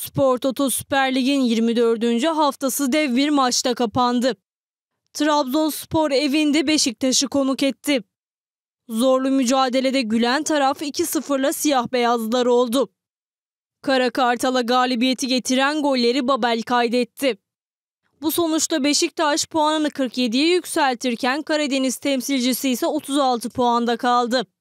Spor Toto Süper Lig'in 24. haftası dev bir maçta kapandı. Trabzonspor evinde Beşiktaş'ı konuk etti. Zorlu mücadelede gülen taraf 2-0'la siyah beyazlar oldu. Kara Kartal'a galibiyeti getiren golleri Babel kaydetti. Bu sonuçta Beşiktaş puanını 47'ye yükseltirken Karadeniz temsilcisi ise 36 puanda kaldı.